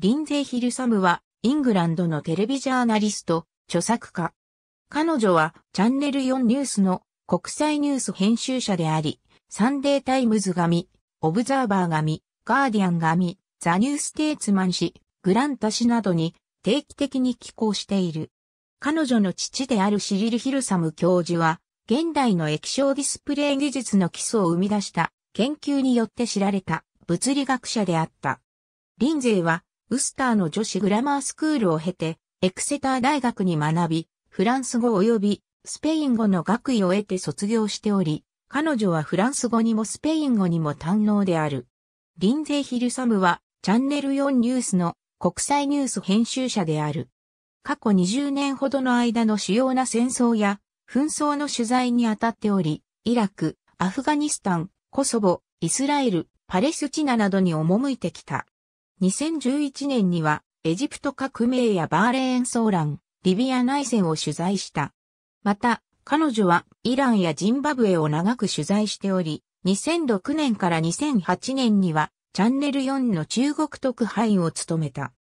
リンゼイ・ヒルサムは、イングランドのテレビジャーナリスト、著作家。彼女は、チャンネル4ニュースの国際ニュース編集者であり、サンデータイムズ紙、オブザーバー紙、ガーディアン紙、ザ・ニューステーツマン紙、グランタ紙などに定期的に寄稿している。彼女の父であるシリル・ヒルサム教授は、現代の液晶ディスプレイ技術の基礎を生み出した研究によって知られた物理学者であった。リンゼイはウスターの女子グラマースクールを経て、エクセター大学に学び、フランス語及びスペイン語の学位を得て卒業しており、彼女はフランス語にもスペイン語にも堪能である。リンゼイ・ヒルサムは、チャンネル4ニュースの国際ニュース編集者である。過去20年ほどの間の主要な戦争や紛争の取材に当たっており、イラク、アフガニスタン、コソボ、イスラエル、パレスチナなどに赴いてきた。2011年にはエジプト革命やバーレーン騒乱、リビア内戦を取材した。また、彼女はイランやジンバブエを長く取材しており、2006年から2008年にはチャンネル4の中国特派員を務めた。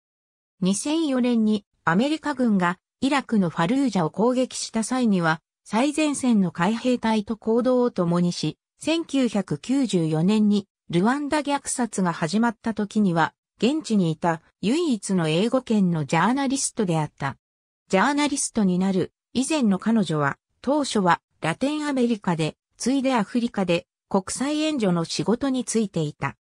2004年にアメリカ軍がイラクのファルージャを攻撃した際には最前線の海兵隊と行動を共にし、1994年にルワンダ虐殺が始まった時には現地にいた唯一の英語圏のジャーナリストであった。ジャーナリストになる以前の彼女は、当初はラテンアメリカで、ついでアフリカで国際援助の仕事についていた。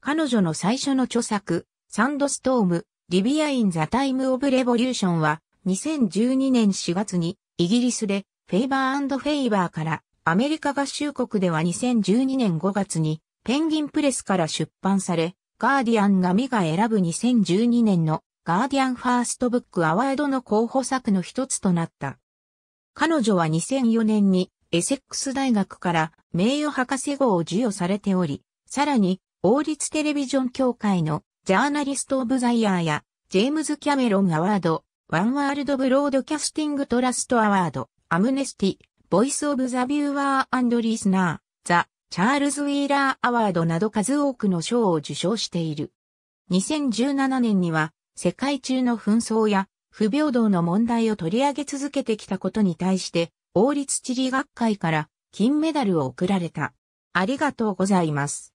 彼女の最初の著作、サンドストーム、リビア・イン・ザ・タイム・オブ・レボリューションは、2012年4月にイギリスでフェイバーフェイバーからアメリカ合衆国では2012年5月にペンギンプレスから出版され、ガーディアンがみが選ぶ2012年のガーディアンファーストブックアワードの候補作の一つとなった。彼女は2004年にエセックス大学から名誉博士号を授与されており、さらに王立テレビジョン協会のジャーナリスト・オブ・ザ・イヤーやジェームズ・キャメロン・アワード、ワンワールド・ブロードキャスティング・トラスト・アワード、アムネスティ、ボイス・オブ・ザ・ビューワーアンドリスナー、ザ・チャールズ・ウィーラー・アワードなど数多くの賞を受賞している。2017年には、世界中の紛争や不平等の問題を取り上げ続けてきたことに対して、王立地理学会から金メダルを贈られた。ありがとうございます。